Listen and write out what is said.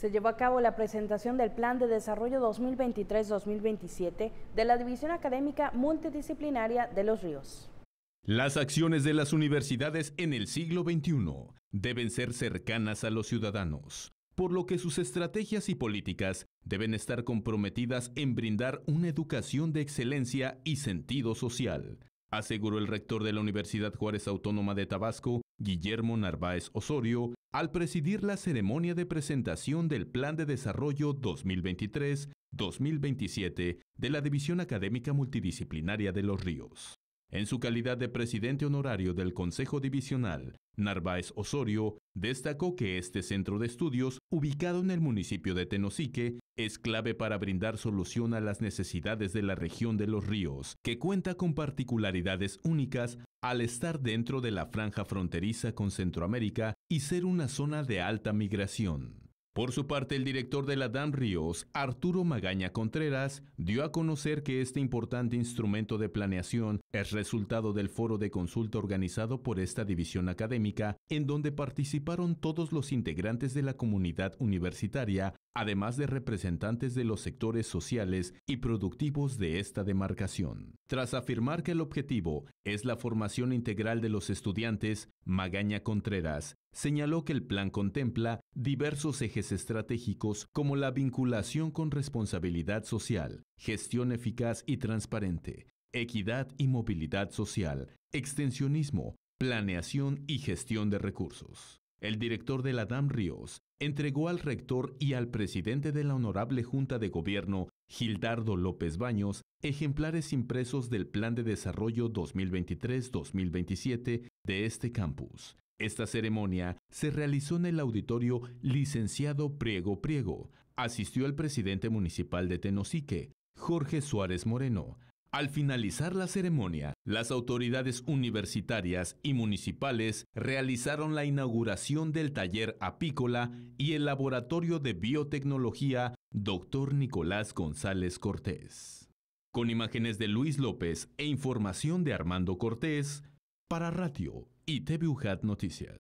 se llevó a cabo la presentación del Plan de Desarrollo 2023-2027 de la División Académica Multidisciplinaria de Los Ríos. Las acciones de las universidades en el siglo XXI deben ser cercanas a los ciudadanos, por lo que sus estrategias y políticas deben estar comprometidas en brindar una educación de excelencia y sentido social, aseguró el rector de la Universidad Juárez Autónoma de Tabasco, Guillermo Narváez Osorio, al presidir la ceremonia de presentación del Plan de Desarrollo 2023-2027 de la División Académica Multidisciplinaria de Los Ríos. En su calidad de presidente honorario del Consejo Divisional, Narváez Osorio destacó que este centro de estudios, ubicado en el municipio de Tenosique, es clave para brindar solución a las necesidades de la región de los ríos, que cuenta con particularidades únicas al estar dentro de la franja fronteriza con Centroamérica y ser una zona de alta migración. Por su parte, el director de la DAM Ríos, Arturo Magaña Contreras, dio a conocer que este importante instrumento de planeación es resultado del foro de consulta organizado por esta división académica, en donde participaron todos los integrantes de la comunidad universitaria además de representantes de los sectores sociales y productivos de esta demarcación. Tras afirmar que el objetivo es la formación integral de los estudiantes, Magaña Contreras señaló que el plan contempla diversos ejes estratégicos como la vinculación con responsabilidad social, gestión eficaz y transparente, equidad y movilidad social, extensionismo, planeación y gestión de recursos. El director de la DAM Ríos entregó al rector y al presidente de la Honorable Junta de Gobierno, Gildardo López Baños, ejemplares impresos del Plan de Desarrollo 2023-2027 de este campus. Esta ceremonia se realizó en el auditorio Licenciado Priego Priego. Asistió el presidente municipal de Tenosique, Jorge Suárez Moreno, al finalizar la ceremonia, las autoridades universitarias y municipales realizaron la inauguración del taller apícola y el laboratorio de biotecnología Dr. Nicolás González Cortés. Con imágenes de Luis López e información de Armando Cortés, para Radio y TVUJAT Noticias.